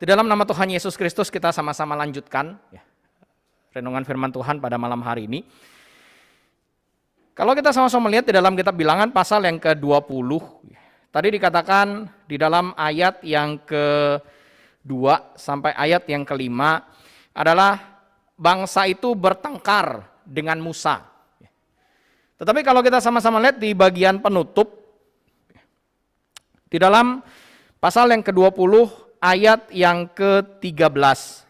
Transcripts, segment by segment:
Di dalam nama Tuhan Yesus Kristus kita sama-sama lanjutkan ya, renungan firman Tuhan pada malam hari ini. Kalau kita sama-sama melihat di dalam kitab bilangan pasal yang ke-20, tadi dikatakan di dalam ayat yang ke-2 sampai ayat yang ke-5 adalah bangsa itu bertengkar dengan Musa. Tetapi kalau kita sama-sama lihat di bagian penutup, di dalam pasal yang ke-20 ayat yang ke-13.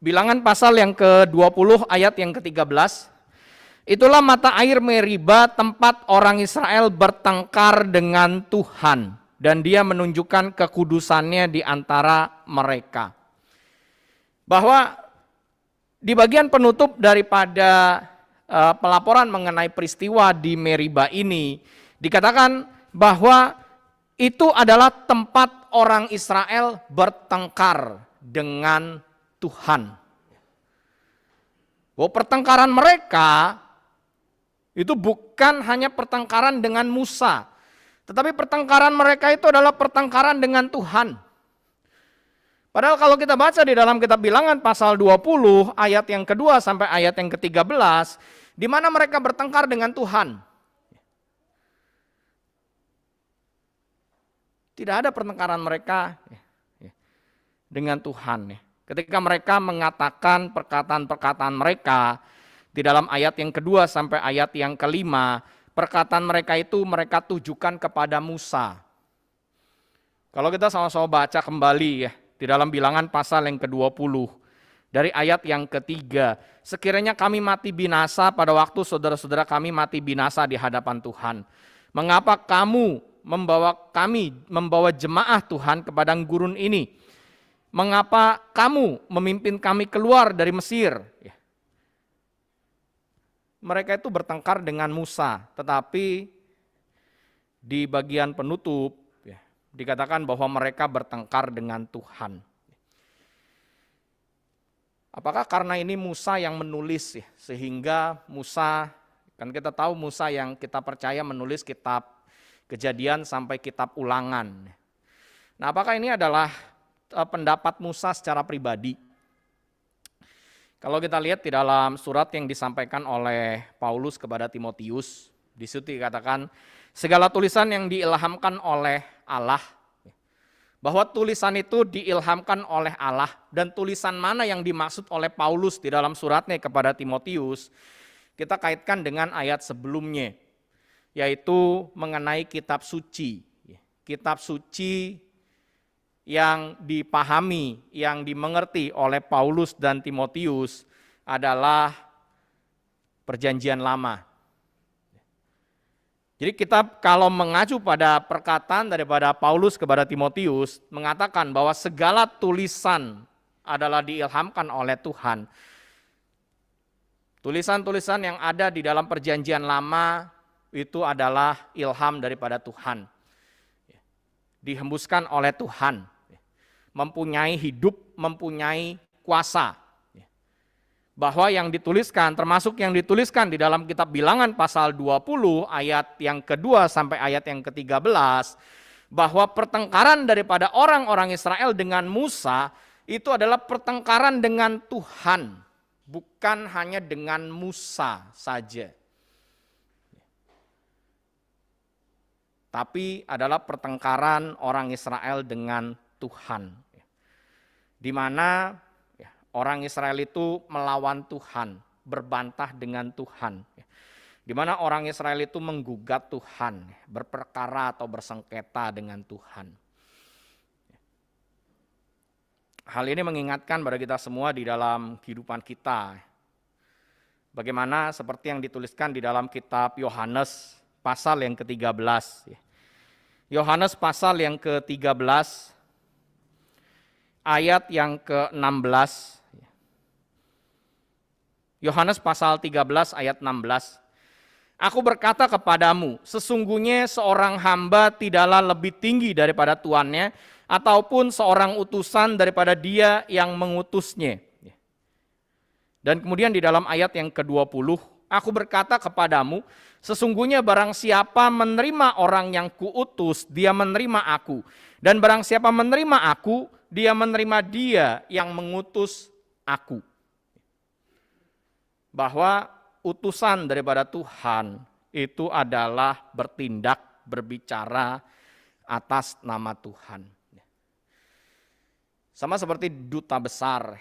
Bilangan pasal yang ke-20 ayat yang ke-13. Itulah mata air Meriba tempat orang Israel bertengkar dengan Tuhan dan dia menunjukkan kekudusannya di antara mereka. Bahwa di bagian penutup daripada eh, pelaporan mengenai peristiwa di Meriba ini dikatakan bahwa itu adalah tempat orang Israel bertengkar dengan Tuhan. Bahwa pertengkaran mereka itu bukan hanya pertengkaran dengan Musa, tetapi pertengkaran mereka itu adalah pertengkaran dengan Tuhan. Padahal kalau kita baca di dalam kitab bilangan pasal 20 ayat yang kedua sampai ayat yang ke-13, di mana mereka bertengkar dengan Tuhan. Tidak ada pertengkaran mereka ya, ya. dengan Tuhan. Ya. Ketika mereka mengatakan perkataan-perkataan mereka di dalam ayat yang kedua sampai ayat yang kelima, perkataan mereka itu mereka tujukan kepada Musa. Kalau kita sama-sama baca kembali ya, di dalam bilangan pasal yang ke-20, dari ayat yang ketiga, sekiranya kami mati binasa pada waktu saudara-saudara kami mati binasa di hadapan Tuhan. Mengapa kamu membawa kami, membawa jemaah Tuhan ke padang gurun ini. Mengapa kamu memimpin kami keluar dari Mesir? Ya. Mereka itu bertengkar dengan Musa, tetapi di bagian penutup ya, dikatakan bahwa mereka bertengkar dengan Tuhan. Apakah karena ini Musa yang menulis ya, sehingga Musa kan kita tahu Musa yang kita percaya menulis kitab kejadian sampai kitab ulangan. Nah apakah ini adalah eh, pendapat Musa secara pribadi? Kalau kita lihat di dalam surat yang disampaikan oleh Paulus kepada Timotius, di situ dikatakan segala tulisan yang diilhamkan oleh Allah bahwa tulisan itu diilhamkan oleh Allah dan tulisan mana yang dimaksud oleh Paulus di dalam suratnya kepada Timotius kita kaitkan dengan ayat sebelumnya yaitu mengenai kitab suci. Kitab suci yang dipahami, yang dimengerti oleh Paulus dan Timotius adalah perjanjian lama. Jadi kita kalau mengacu pada perkataan daripada Paulus kepada Timotius mengatakan bahwa segala tulisan adalah diilhamkan oleh Tuhan. Tulisan-tulisan yang ada di dalam perjanjian lama itu adalah ilham daripada Tuhan. Dihembuskan oleh Tuhan. Mempunyai hidup, mempunyai kuasa. Bahwa yang dituliskan, termasuk yang dituliskan di dalam kitab bilangan pasal 20 ayat yang kedua sampai ayat yang ke-13, bahwa pertengkaran daripada orang-orang Israel dengan Musa itu adalah pertengkaran dengan Tuhan, bukan hanya dengan Musa saja. tapi adalah pertengkaran orang Israel dengan Tuhan. Di mana ya, orang Israel itu melawan Tuhan, berbantah dengan Tuhan. Di mana orang Israel itu menggugat Tuhan, berperkara atau bersengketa dengan Tuhan. Hal ini mengingatkan pada kita semua di dalam kehidupan kita. Bagaimana seperti yang dituliskan di dalam kitab Yohanes pasal yang ke-13. Ya. Yohanes pasal yang ke-13 ayat yang ke-16. Ya. Yohanes pasal 13 ayat 16. Aku berkata kepadamu, sesungguhnya seorang hamba tidaklah lebih tinggi daripada tuannya, ataupun seorang utusan daripada dia yang mengutusnya. Ya. Dan kemudian di dalam ayat yang ke-20, aku berkata kepadamu, Sesungguhnya barang siapa menerima orang yang kuutus, dia menerima aku. Dan barang siapa menerima aku, dia menerima dia yang mengutus aku. Bahwa utusan daripada Tuhan itu adalah bertindak, berbicara atas nama Tuhan. Sama seperti duta besar,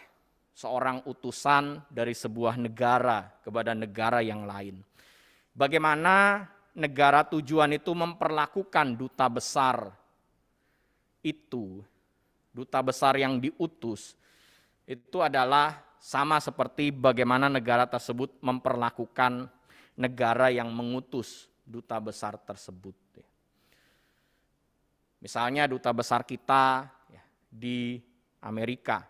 seorang utusan dari sebuah negara kepada negara yang lain. Bagaimana negara tujuan itu memperlakukan duta besar itu, duta besar yang diutus, itu adalah sama seperti bagaimana negara tersebut memperlakukan negara yang mengutus duta besar tersebut. Misalnya duta besar kita ya, di Amerika.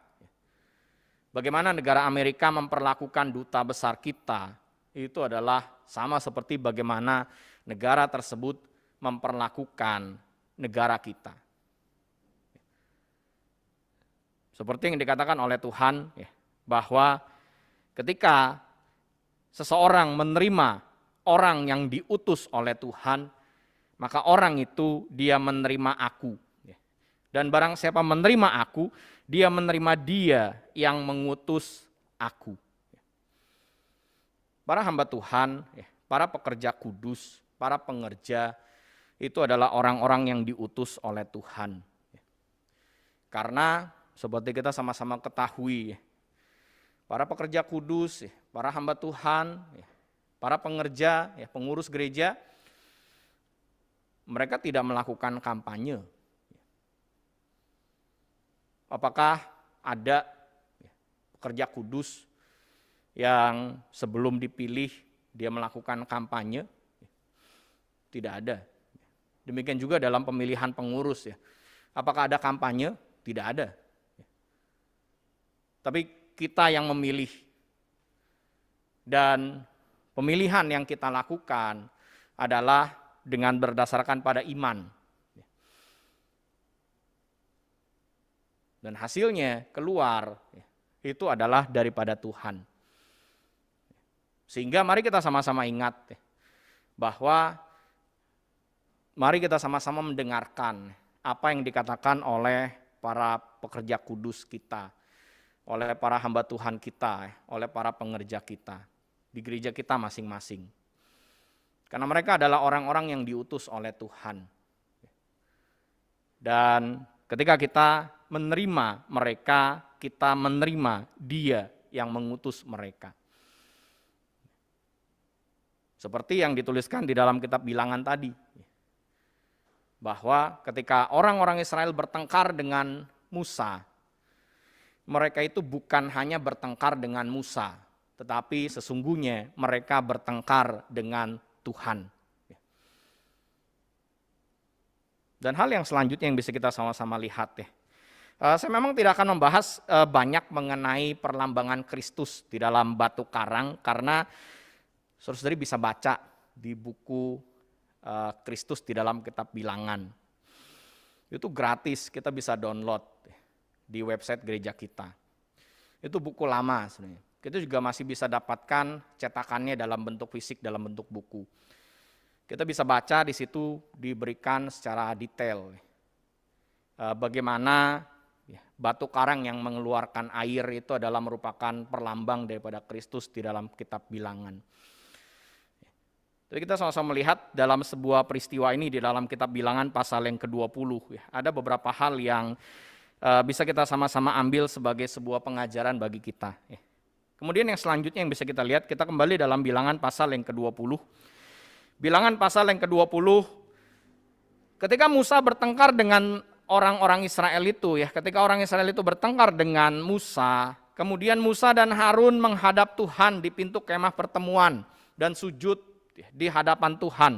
Bagaimana negara Amerika memperlakukan duta besar kita itu adalah sama seperti bagaimana negara tersebut memperlakukan negara kita. Seperti yang dikatakan oleh Tuhan ya, bahwa ketika seseorang menerima orang yang diutus oleh Tuhan, maka orang itu dia menerima aku. Ya. Dan barang siapa menerima aku, dia menerima dia yang mengutus aku. Para hamba Tuhan, ya, para pekerja kudus, para pengerja, itu adalah orang-orang yang diutus oleh Tuhan. Ya. Karena seperti kita sama-sama ketahui, ya, para pekerja kudus, para hamba Tuhan, para pengerja, pengurus gereja, mereka tidak melakukan kampanye. Apakah ada pekerja kudus yang sebelum dipilih dia melakukan kampanye? Tidak ada. Demikian juga dalam pemilihan pengurus ya. Apakah ada kampanye? Tidak ada. Tapi kita yang memilih dan pemilihan yang kita lakukan adalah dengan berdasarkan pada iman. Dan hasilnya keluar itu adalah daripada Tuhan. Sehingga mari kita sama-sama ingat ya, bahwa mari kita sama-sama mendengarkan apa yang dikatakan oleh para pekerja kudus kita, oleh para hamba Tuhan kita, oleh para pengerja kita di gereja kita masing-masing. Karena mereka adalah orang-orang yang diutus oleh Tuhan. Dan ketika kita menerima mereka, kita menerima Dia yang mengutus mereka. Seperti yang dituliskan di dalam kitab bilangan tadi. Bahwa ketika orang-orang Israel bertengkar dengan Musa, mereka itu bukan hanya bertengkar dengan Musa, tetapi sesungguhnya mereka bertengkar dengan Tuhan. Dan hal yang selanjutnya yang bisa kita sama-sama lihat ya, eh, saya memang tidak akan membahas eh, banyak mengenai perlambangan Kristus di dalam batu karang karena Saudara-saudari bisa baca di buku uh, Kristus di dalam kitab bilangan. Itu gratis, kita bisa download di website gereja kita. Itu buku lama sebenarnya. Kita juga masih bisa dapatkan cetakannya dalam bentuk fisik, dalam bentuk buku. Kita bisa baca di situ diberikan secara detail eh, bagaimana batu karang yang mengeluarkan air itu adalah merupakan perlambang daripada Kristus di dalam kitab bilangan. Tapi kita sama-sama melihat dalam sebuah peristiwa ini di dalam kitab bilangan pasal yang ke-20 ya, ada beberapa hal yang uh, bisa kita sama-sama ambil sebagai sebuah pengajaran bagi kita ya. Kemudian yang selanjutnya yang bisa kita lihat, kita kembali dalam bilangan pasal yang ke-20. Bilangan pasal yang ke-20 ketika Musa bertengkar dengan orang-orang Israel itu ya, ketika orang Israel itu bertengkar dengan Musa, kemudian Musa dan Harun menghadap Tuhan di pintu kemah pertemuan dan sujud di hadapan Tuhan.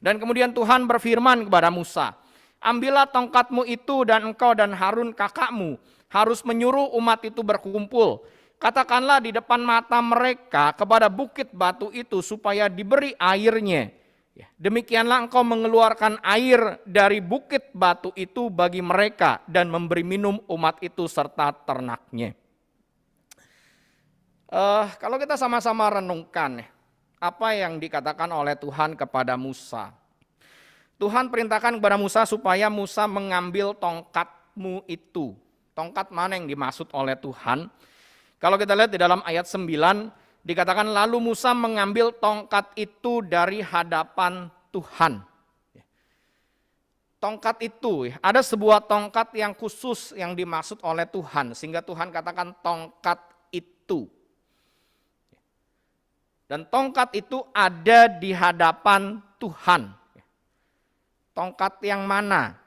Dan kemudian Tuhan berfirman kepada Musa, Ambillah tongkatmu itu dan engkau dan Harun kakakmu harus menyuruh umat itu berkumpul. Katakanlah di depan mata mereka kepada bukit batu itu supaya diberi airnya. Ya, demikianlah engkau mengeluarkan air dari bukit batu itu bagi mereka dan memberi minum umat itu serta ternaknya. Uh, kalau kita sama-sama renungkan apa yang dikatakan oleh Tuhan kepada Musa. Tuhan perintahkan kepada Musa supaya Musa mengambil tongkatmu itu. Tongkat mana yang dimaksud oleh Tuhan? Kalau kita lihat di dalam ayat 9 dikatakan lalu Musa mengambil tongkat itu dari hadapan Tuhan. Tongkat itu, ada sebuah tongkat yang khusus yang dimaksud oleh Tuhan sehingga Tuhan katakan tongkat itu. Dan tongkat itu ada di hadapan Tuhan. Tongkat yang mana?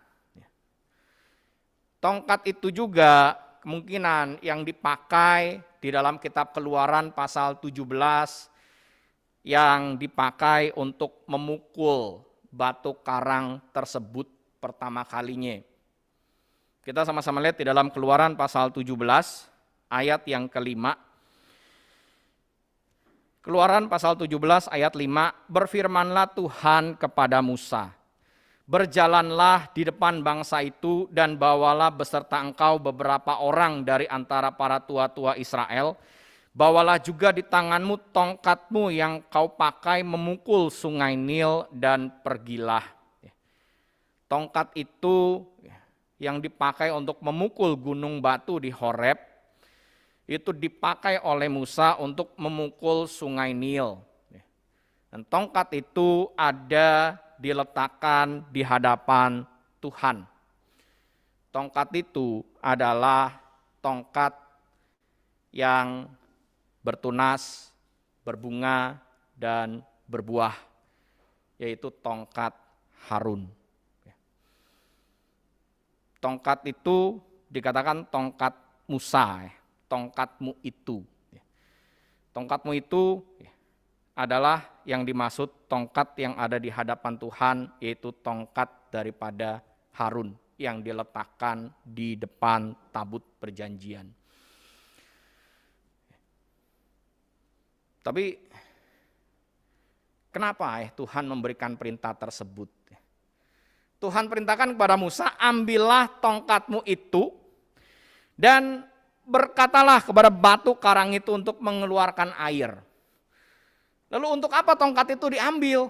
Tongkat itu juga kemungkinan yang dipakai di dalam kitab keluaran pasal 17 yang dipakai untuk memukul batu karang tersebut pertama kalinya. Kita sama-sama lihat di dalam keluaran pasal 17 ayat yang kelima Keluaran pasal 17 ayat 5, berfirmanlah Tuhan kepada Musa, Berjalanlah di depan bangsa itu dan bawalah beserta engkau beberapa orang dari antara para tua-tua Israel. Bawalah juga di tanganmu tongkatmu yang kau pakai memukul sungai Nil dan pergilah. Tongkat itu yang dipakai untuk memukul gunung batu di Horeb itu dipakai oleh Musa untuk memukul sungai Nil. Dan tongkat itu ada diletakkan di hadapan Tuhan. Tongkat itu adalah tongkat yang bertunas, berbunga, dan berbuah, yaitu tongkat Harun. Tongkat itu dikatakan tongkat Musa. Ya tongkatmu itu. Ya. Tongkatmu itu ya, adalah yang dimaksud tongkat yang ada di hadapan Tuhan, yaitu tongkat daripada Harun yang diletakkan di depan tabut perjanjian. Tapi kenapa Eh Tuhan memberikan perintah tersebut? Tuhan perintahkan kepada Musa, ambillah tongkatmu itu dan berkatalah kepada batu karang itu untuk mengeluarkan air. Lalu untuk apa tongkat itu diambil?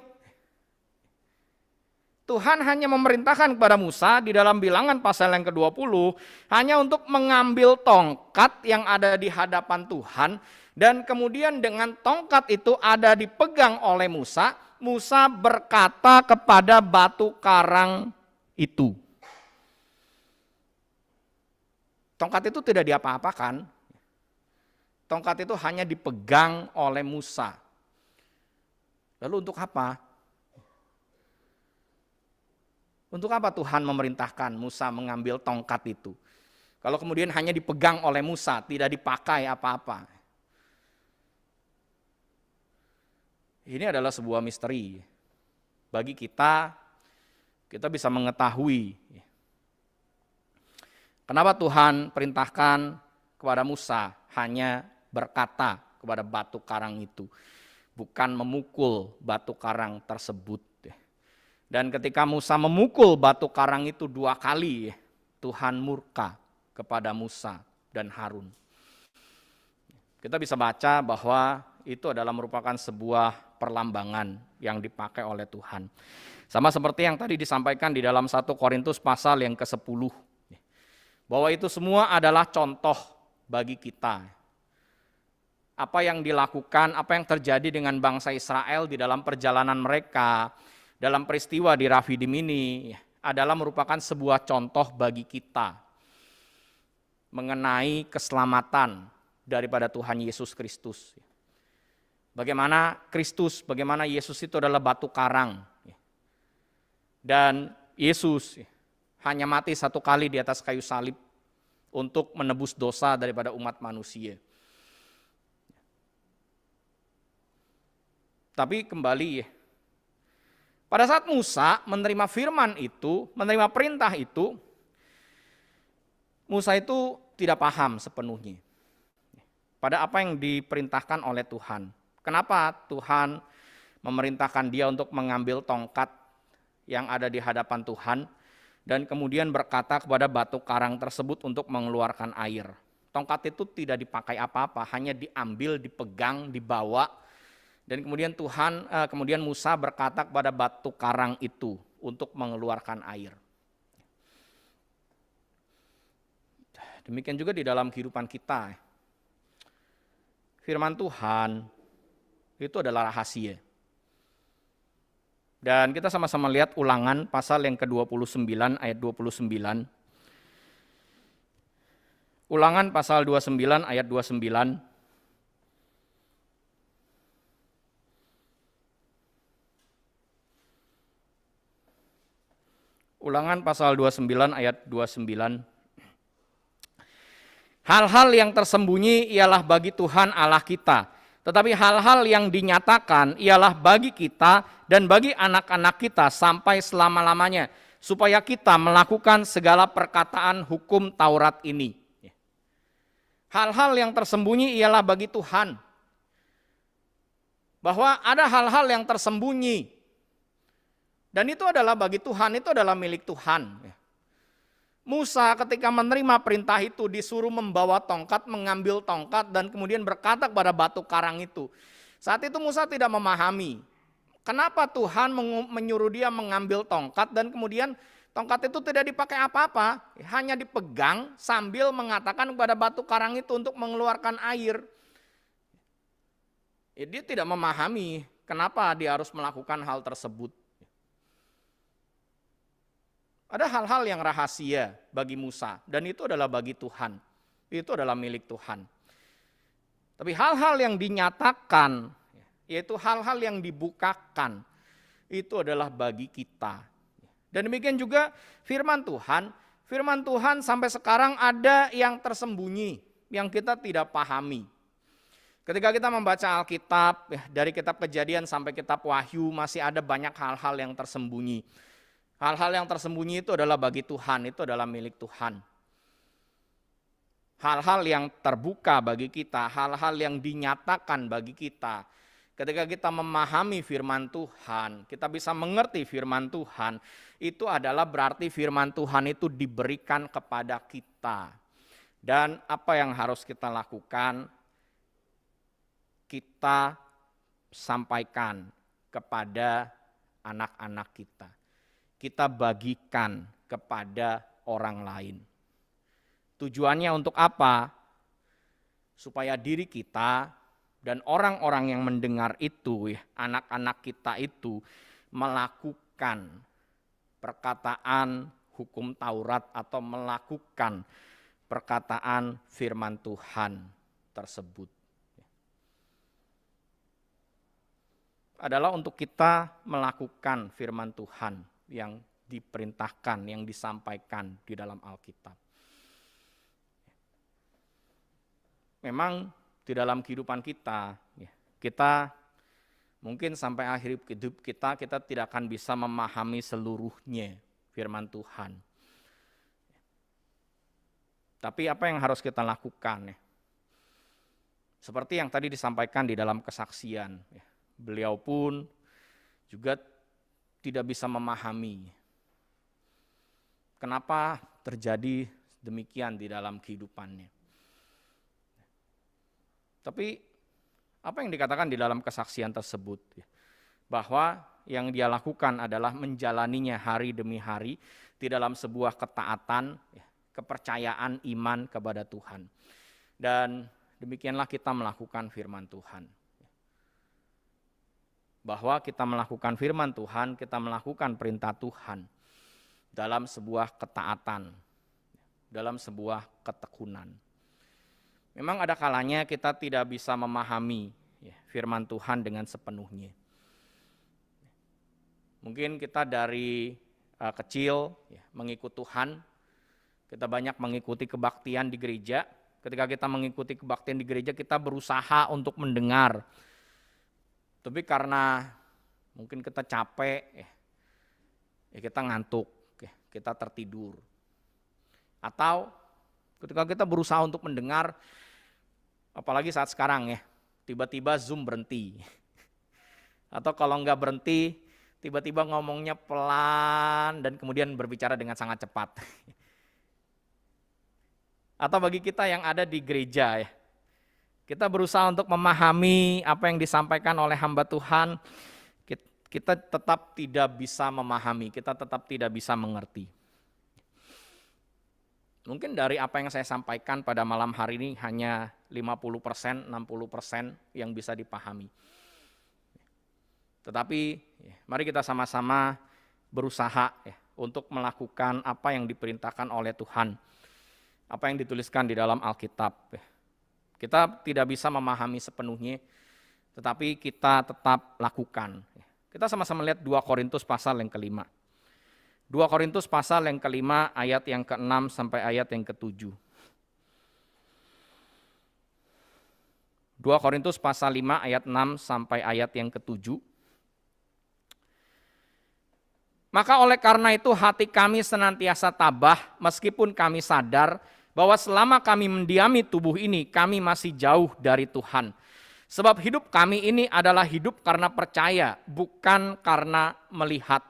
Tuhan hanya memerintahkan kepada Musa di dalam bilangan pasal yang ke-20 hanya untuk mengambil tongkat yang ada di hadapan Tuhan dan kemudian dengan tongkat itu ada dipegang oleh Musa, Musa berkata kepada batu karang itu. Tongkat itu tidak diapa-apakan. Tongkat itu hanya dipegang oleh Musa. Lalu untuk apa? Untuk apa Tuhan memerintahkan Musa mengambil tongkat itu? Kalau kemudian hanya dipegang oleh Musa, tidak dipakai apa-apa. Ini adalah sebuah misteri. Bagi kita, kita bisa mengetahui Kenapa Tuhan perintahkan kepada Musa hanya berkata kepada batu karang itu, bukan memukul batu karang tersebut. Dan ketika Musa memukul batu karang itu dua kali, Tuhan murka kepada Musa dan Harun. Kita bisa baca bahwa itu adalah merupakan sebuah perlambangan yang dipakai oleh Tuhan. Sama seperti yang tadi disampaikan di dalam 1 Korintus pasal yang ke-10 bahwa itu semua adalah contoh bagi kita. Apa yang dilakukan, apa yang terjadi dengan bangsa Israel di dalam perjalanan mereka, dalam peristiwa di Rafidim ini adalah merupakan sebuah contoh bagi kita mengenai keselamatan daripada Tuhan Yesus Kristus. Bagaimana Kristus, bagaimana Yesus itu adalah batu karang. Dan Yesus hanya mati satu kali di atas kayu salib untuk menebus dosa daripada umat manusia. Tapi kembali ya, pada saat Musa menerima firman itu, menerima perintah itu, Musa itu tidak paham sepenuhnya pada apa yang diperintahkan oleh Tuhan. Kenapa Tuhan memerintahkan dia untuk mengambil tongkat yang ada di hadapan Tuhan? dan kemudian berkata kepada batu karang tersebut untuk mengeluarkan air. Tongkat itu tidak dipakai apa-apa, hanya diambil, dipegang, dibawa. Dan kemudian Tuhan, eh, kemudian Musa berkata kepada batu karang itu untuk mengeluarkan air. Demikian juga di dalam kehidupan kita. Firman Tuhan itu adalah rahasia. Dan kita sama-sama lihat ulangan pasal yang ke-29 ayat 29. Ulangan pasal 29 ayat 29. Ulangan pasal 29 ayat 29. Hal-hal yang tersembunyi ialah bagi Tuhan Allah kita tetapi hal-hal yang dinyatakan ialah bagi kita dan bagi anak-anak kita sampai selama-lamanya. Supaya kita melakukan segala perkataan hukum Taurat ini. Hal-hal yang tersembunyi ialah bagi Tuhan. Bahwa ada hal-hal yang tersembunyi. Dan itu adalah bagi Tuhan, itu adalah milik Tuhan. Musa ketika menerima perintah itu disuruh membawa tongkat, mengambil tongkat dan kemudian berkata kepada batu karang itu. Saat itu Musa tidak memahami kenapa Tuhan menyuruh dia mengambil tongkat dan kemudian tongkat itu tidak dipakai apa-apa, hanya dipegang sambil mengatakan kepada batu karang itu untuk mengeluarkan air. Ya, dia tidak memahami kenapa dia harus melakukan hal tersebut. Ada hal-hal yang rahasia bagi Musa dan itu adalah bagi Tuhan. Itu adalah milik Tuhan. Tapi hal-hal yang dinyatakan, yaitu hal-hal yang dibukakan, itu adalah bagi kita. Dan demikian juga firman Tuhan, firman Tuhan sampai sekarang ada yang tersembunyi, yang kita tidak pahami. Ketika kita membaca Alkitab, ya, dari kitab kejadian sampai kitab wahyu masih ada banyak hal-hal yang tersembunyi. Hal-hal yang tersembunyi itu adalah bagi Tuhan, itu adalah milik Tuhan. Hal-hal yang terbuka bagi kita, hal-hal yang dinyatakan bagi kita. Ketika kita memahami firman Tuhan, kita bisa mengerti firman Tuhan. Itu adalah berarti firman Tuhan itu diberikan kepada kita. Dan apa yang harus kita lakukan? Kita sampaikan kepada anak-anak kita kita bagikan kepada orang lain. Tujuannya untuk apa? Supaya diri kita dan orang-orang yang mendengar itu, anak-anak kita itu melakukan perkataan hukum Taurat atau melakukan perkataan firman Tuhan tersebut. Adalah untuk kita melakukan firman Tuhan yang diperintahkan, yang disampaikan di dalam Alkitab. Memang di dalam kehidupan kita, ya, kita mungkin sampai akhir hidup kita, kita tidak akan bisa memahami seluruhnya firman Tuhan. Tapi apa yang harus kita lakukan? Ya? Seperti yang tadi disampaikan di dalam kesaksian, ya, beliau pun juga tidak bisa memahami kenapa terjadi demikian di dalam kehidupannya. Tapi apa yang dikatakan di dalam kesaksian tersebut? Bahwa yang dia lakukan adalah menjalaninya hari demi hari di dalam sebuah ketaatan, kepercayaan, iman kepada Tuhan. Dan demikianlah kita melakukan firman Tuhan bahwa kita melakukan firman Tuhan, kita melakukan perintah Tuhan dalam sebuah ketaatan, dalam sebuah ketekunan. Memang ada kalanya kita tidak bisa memahami ya, firman Tuhan dengan sepenuhnya. Mungkin kita dari eh, kecil ya, mengikuti Tuhan, kita banyak mengikuti kebaktian di gereja. Ketika kita mengikuti kebaktian di gereja, kita berusaha untuk mendengar tapi karena mungkin kita capek, eh, ya, kita ngantuk, ya, kita tertidur. Atau ketika kita berusaha untuk mendengar, apalagi saat sekarang ya, tiba-tiba Zoom berhenti. Atau kalau nggak berhenti, tiba-tiba ngomongnya pelan dan kemudian berbicara dengan sangat cepat. Atau bagi kita yang ada di gereja ya, kita berusaha untuk memahami apa yang disampaikan oleh hamba Tuhan. Kita tetap tidak bisa memahami, kita tetap tidak bisa mengerti. Mungkin dari apa yang saya sampaikan pada malam hari ini hanya 50%, 60% yang bisa dipahami. Tetapi ya, mari kita sama-sama berusaha ya, untuk melakukan apa yang diperintahkan oleh Tuhan. Apa yang dituliskan di dalam Alkitab. Ya kita tidak bisa memahami sepenuhnya, tetapi kita tetap lakukan. Kita sama-sama lihat 2 Korintus pasal yang kelima. 2 Korintus pasal yang kelima ayat yang ke-6 sampai ayat yang ke-7. 2 Korintus pasal 5 ayat 6 sampai ayat yang ke-7. Maka oleh karena itu hati kami senantiasa tabah meskipun kami sadar bahwa selama kami mendiami tubuh ini, kami masih jauh dari Tuhan. Sebab hidup kami ini adalah hidup karena percaya, bukan karena melihat.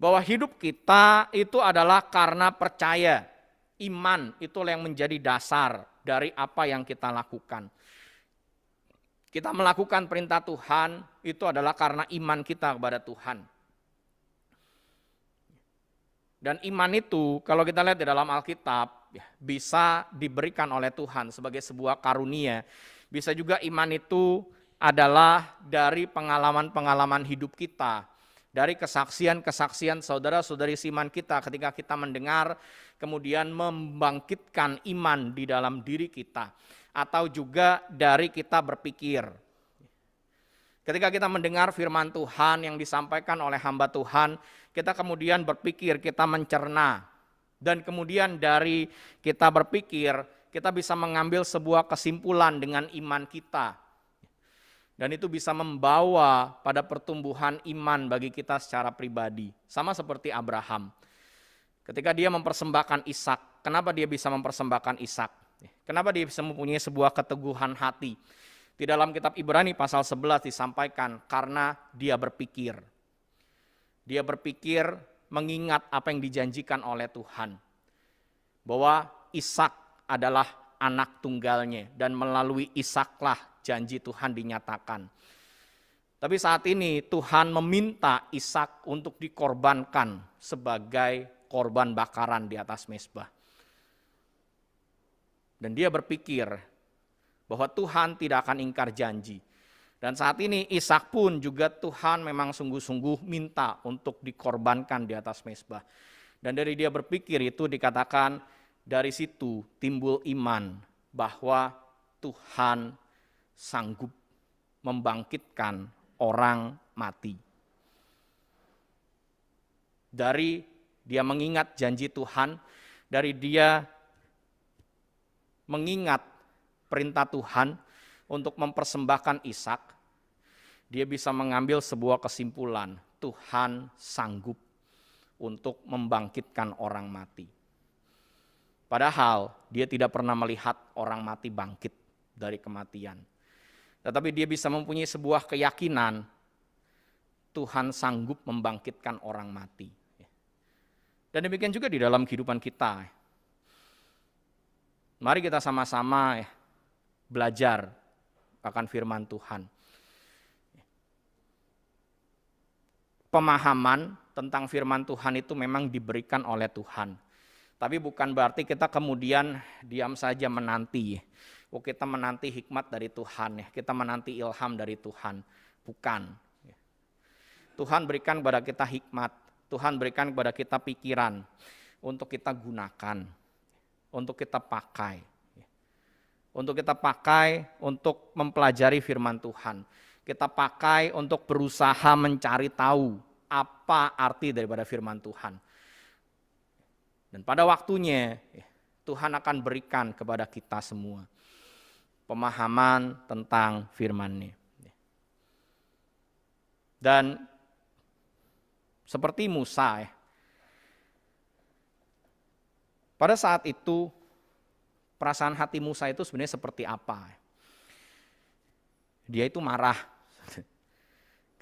Bahwa hidup kita itu adalah karena percaya, iman itu yang menjadi dasar dari apa yang kita lakukan. Kita melakukan perintah Tuhan itu adalah karena iman kita kepada Tuhan. Dan iman itu kalau kita lihat di dalam Alkitab Ya, bisa diberikan oleh Tuhan sebagai sebuah karunia. Bisa juga iman itu adalah dari pengalaman-pengalaman hidup kita, dari kesaksian-kesaksian saudara-saudari siman kita ketika kita mendengar kemudian membangkitkan iman di dalam diri kita atau juga dari kita berpikir. Ketika kita mendengar firman Tuhan yang disampaikan oleh hamba Tuhan, kita kemudian berpikir, kita mencerna, dan kemudian dari kita berpikir, kita bisa mengambil sebuah kesimpulan dengan iman kita. Dan itu bisa membawa pada pertumbuhan iman bagi kita secara pribadi. Sama seperti Abraham. Ketika dia mempersembahkan Ishak, kenapa dia bisa mempersembahkan Ishak? Kenapa dia bisa mempunyai sebuah keteguhan hati? Di dalam kitab Ibrani pasal 11 disampaikan karena dia berpikir. Dia berpikir mengingat apa yang dijanjikan oleh Tuhan. Bahwa Ishak adalah anak tunggalnya dan melalui Ishaklah janji Tuhan dinyatakan. Tapi saat ini Tuhan meminta Ishak untuk dikorbankan sebagai korban bakaran di atas mesbah. Dan dia berpikir bahwa Tuhan tidak akan ingkar janji. Dan saat ini Ishak pun juga Tuhan memang sungguh-sungguh minta untuk dikorbankan di atas mesbah. Dan dari dia berpikir itu dikatakan dari situ timbul iman bahwa Tuhan sanggup membangkitkan orang mati. Dari dia mengingat janji Tuhan, dari dia mengingat perintah Tuhan, untuk mempersembahkan Ishak, dia bisa mengambil sebuah kesimpulan, Tuhan sanggup untuk membangkitkan orang mati. Padahal dia tidak pernah melihat orang mati bangkit dari kematian. Tetapi dia bisa mempunyai sebuah keyakinan Tuhan sanggup membangkitkan orang mati. Dan demikian juga di dalam kehidupan kita. Mari kita sama-sama eh, belajar akan firman Tuhan. Pemahaman tentang firman Tuhan itu memang diberikan oleh Tuhan. Tapi bukan berarti kita kemudian diam saja menanti. Oh, kita menanti hikmat dari Tuhan ya, kita menanti ilham dari Tuhan. Bukan. Tuhan berikan kepada kita hikmat, Tuhan berikan kepada kita pikiran untuk kita gunakan, untuk kita pakai untuk kita pakai untuk mempelajari firman Tuhan. Kita pakai untuk berusaha mencari tahu apa arti daripada firman Tuhan. Dan pada waktunya eh, Tuhan akan berikan kepada kita semua pemahaman tentang firman-Nya. Dan seperti Musa, eh, pada saat itu perasaan hati Musa itu sebenarnya seperti apa. Dia itu marah.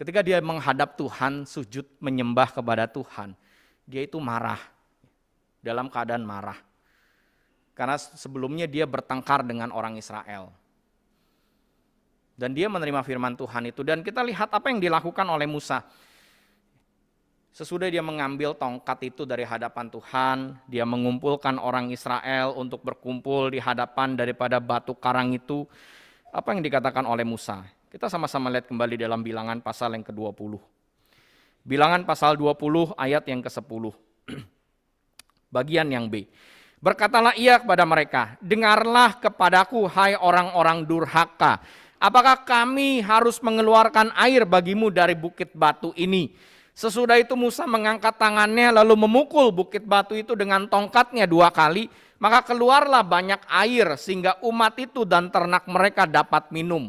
Ketika dia menghadap Tuhan, sujud menyembah kepada Tuhan, dia itu marah. Dalam keadaan marah. Karena sebelumnya dia bertengkar dengan orang Israel. Dan dia menerima firman Tuhan itu. Dan kita lihat apa yang dilakukan oleh Musa. Sesudah dia mengambil tongkat itu dari hadapan Tuhan, dia mengumpulkan orang Israel untuk berkumpul di hadapan daripada batu karang itu. Apa yang dikatakan oleh Musa? Kita sama-sama lihat kembali dalam bilangan pasal yang ke-20. Bilangan pasal 20 ayat yang ke-10. Bagian yang B. Berkatalah ia kepada mereka, dengarlah kepadaku hai orang-orang durhaka. Apakah kami harus mengeluarkan air bagimu dari bukit batu ini? Sesudah itu Musa mengangkat tangannya lalu memukul bukit batu itu dengan tongkatnya dua kali, maka keluarlah banyak air sehingga umat itu dan ternak mereka dapat minum.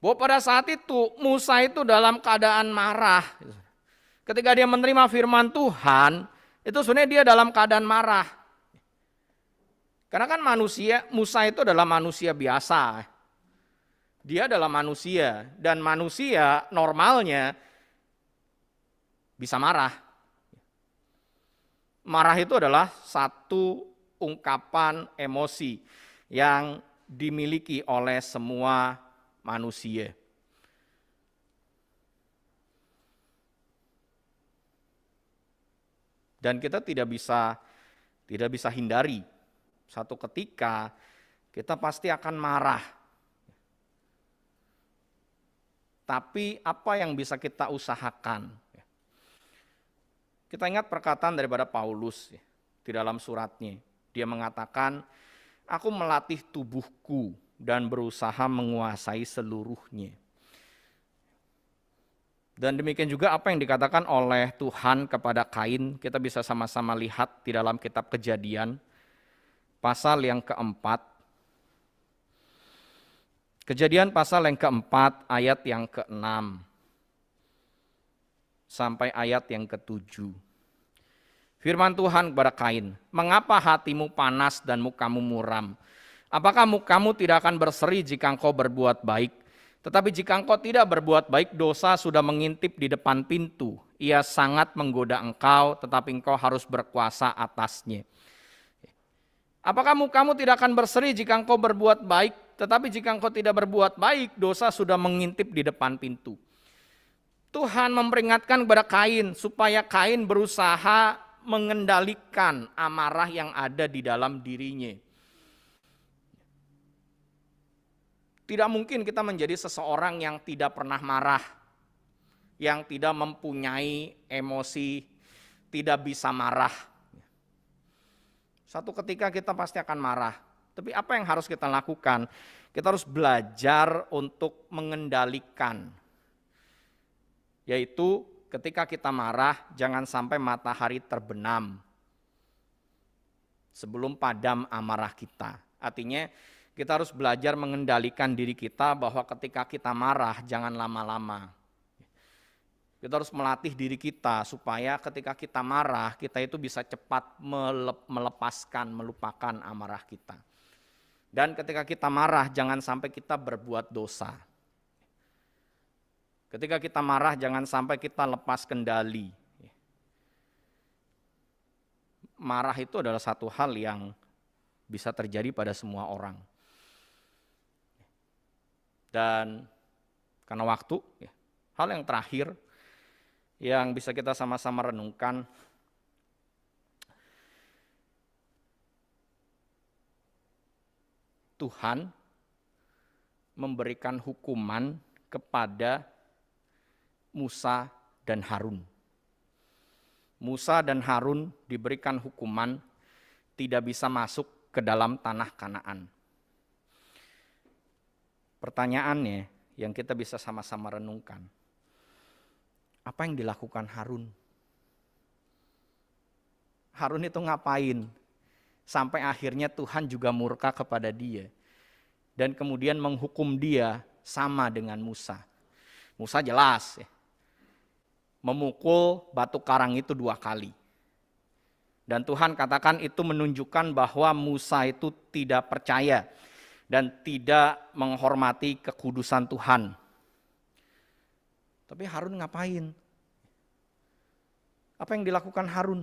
Bahwa pada saat itu Musa itu dalam keadaan marah. Ketika dia menerima firman Tuhan, itu sebenarnya dia dalam keadaan marah. Karena kan manusia, Musa itu adalah manusia biasa. Dia adalah manusia dan manusia normalnya bisa marah. Marah itu adalah satu ungkapan emosi yang dimiliki oleh semua manusia. Dan kita tidak bisa tidak bisa hindari. Satu ketika kita pasti akan marah. Tapi apa yang bisa kita usahakan? Kita ingat perkataan daripada Paulus ya, di dalam suratnya. Dia mengatakan, aku melatih tubuhku dan berusaha menguasai seluruhnya. Dan demikian juga apa yang dikatakan oleh Tuhan kepada Kain, kita bisa sama-sama lihat di dalam kitab kejadian, pasal yang keempat. Kejadian pasal yang keempat, ayat yang keenam sampai ayat yang ketujuh. Firman Tuhan kepada Kain, mengapa hatimu panas dan mukamu muram? Apakah mukamu tidak akan berseri jika engkau berbuat baik? Tetapi jika engkau tidak berbuat baik, dosa sudah mengintip di depan pintu. Ia sangat menggoda engkau, tetapi engkau harus berkuasa atasnya. Apakah mukamu tidak akan berseri jika engkau berbuat baik? Tetapi jika engkau tidak berbuat baik, dosa sudah mengintip di depan pintu. Tuhan memperingatkan kepada Kain supaya Kain berusaha mengendalikan amarah yang ada di dalam dirinya. Tidak mungkin kita menjadi seseorang yang tidak pernah marah, yang tidak mempunyai emosi, tidak bisa marah. Satu ketika kita pasti akan marah. Tapi apa yang harus kita lakukan? Kita harus belajar untuk mengendalikan yaitu ketika kita marah jangan sampai matahari terbenam sebelum padam amarah kita. Artinya kita harus belajar mengendalikan diri kita bahwa ketika kita marah jangan lama-lama. Kita harus melatih diri kita supaya ketika kita marah kita itu bisa cepat melepaskan, melupakan amarah kita. Dan ketika kita marah jangan sampai kita berbuat dosa Ketika kita marah jangan sampai kita lepas kendali. Marah itu adalah satu hal yang bisa terjadi pada semua orang. Dan karena waktu, hal yang terakhir yang bisa kita sama-sama renungkan Tuhan memberikan hukuman kepada Musa dan Harun. Musa dan Harun diberikan hukuman tidak bisa masuk ke dalam tanah Kanaan. Pertanyaannya yang kita bisa sama-sama renungkan, apa yang dilakukan Harun? Harun itu ngapain? Sampai akhirnya Tuhan juga murka kepada dia. Dan kemudian menghukum dia sama dengan Musa. Musa jelas ya, memukul batu karang itu dua kali. Dan Tuhan katakan itu menunjukkan bahwa Musa itu tidak percaya dan tidak menghormati kekudusan Tuhan. Tapi Harun ngapain? Apa yang dilakukan Harun?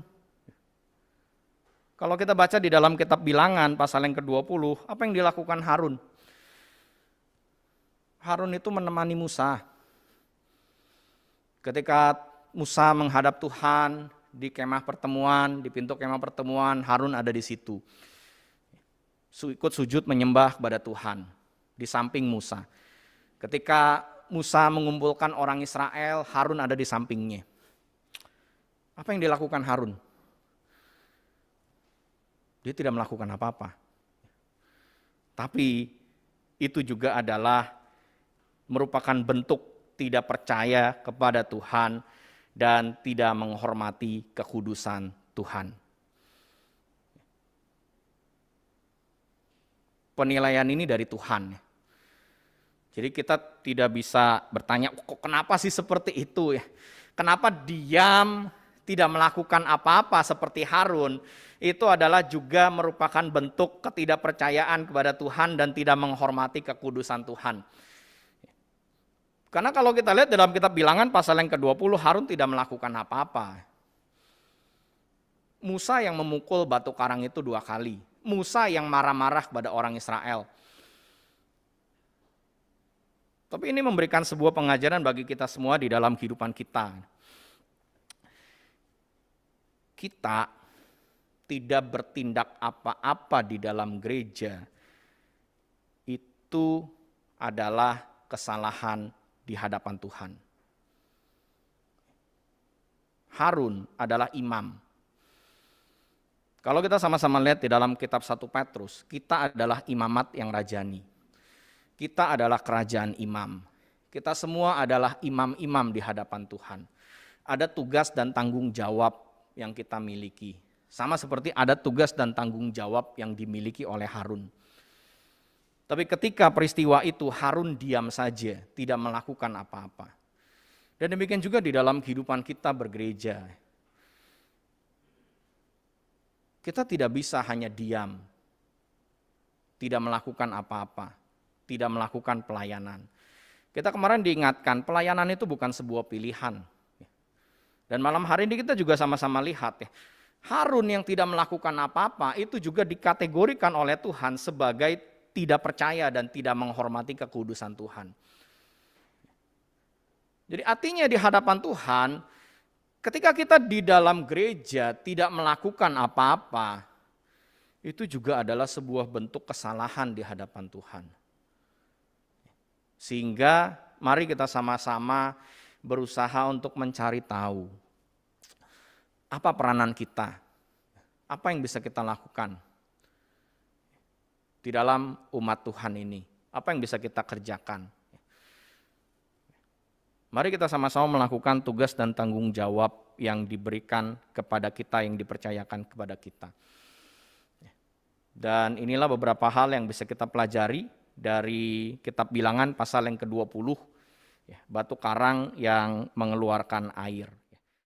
Kalau kita baca di dalam kitab bilangan pasal yang ke-20, apa yang dilakukan Harun? Harun itu menemani Musa. Ketika Musa menghadap Tuhan di kemah pertemuan, di pintu kemah pertemuan, Harun ada di situ. Ikut sujud menyembah kepada Tuhan di samping Musa. Ketika Musa mengumpulkan orang Israel, Harun ada di sampingnya. Apa yang dilakukan Harun? Dia tidak melakukan apa-apa. Tapi itu juga adalah merupakan bentuk tidak percaya kepada Tuhan dan tidak menghormati kekudusan Tuhan. Penilaian ini dari Tuhan. Jadi kita tidak bisa bertanya, kok kenapa sih seperti itu ya? Kenapa diam, tidak melakukan apa-apa seperti Harun? Itu adalah juga merupakan bentuk ketidakpercayaan kepada Tuhan dan tidak menghormati kekudusan Tuhan. Karena kalau kita lihat dalam kitab bilangan pasal yang ke-20 Harun tidak melakukan apa-apa. Musa yang memukul batu karang itu dua kali. Musa yang marah-marah kepada orang Israel. Tapi ini memberikan sebuah pengajaran bagi kita semua di dalam kehidupan kita. Kita tidak bertindak apa-apa di dalam gereja itu adalah kesalahan di hadapan Tuhan. Harun adalah imam. Kalau kita sama-sama lihat di dalam kitab 1 Petrus, kita adalah imamat yang rajani. Kita adalah kerajaan imam. Kita semua adalah imam-imam di hadapan Tuhan. Ada tugas dan tanggung jawab yang kita miliki. Sama seperti ada tugas dan tanggung jawab yang dimiliki oleh Harun. Tapi ketika peristiwa itu Harun diam saja, tidak melakukan apa-apa. Dan demikian juga di dalam kehidupan kita bergereja. Kita tidak bisa hanya diam, tidak melakukan apa-apa, tidak melakukan pelayanan. Kita kemarin diingatkan, pelayanan itu bukan sebuah pilihan. Dan malam hari ini kita juga sama-sama lihat ya, Harun yang tidak melakukan apa-apa itu juga dikategorikan oleh Tuhan sebagai tidak percaya dan tidak menghormati kekudusan Tuhan. Jadi artinya di hadapan Tuhan, ketika kita di dalam gereja tidak melakukan apa-apa, itu juga adalah sebuah bentuk kesalahan di hadapan Tuhan. Sehingga mari kita sama-sama berusaha untuk mencari tahu apa peranan kita, apa yang bisa kita lakukan di dalam umat Tuhan ini. Apa yang bisa kita kerjakan? Mari kita sama-sama melakukan tugas dan tanggung jawab yang diberikan kepada kita, yang dipercayakan kepada kita. Dan inilah beberapa hal yang bisa kita pelajari dari kitab bilangan pasal yang ke-20, ya, batu karang yang mengeluarkan air.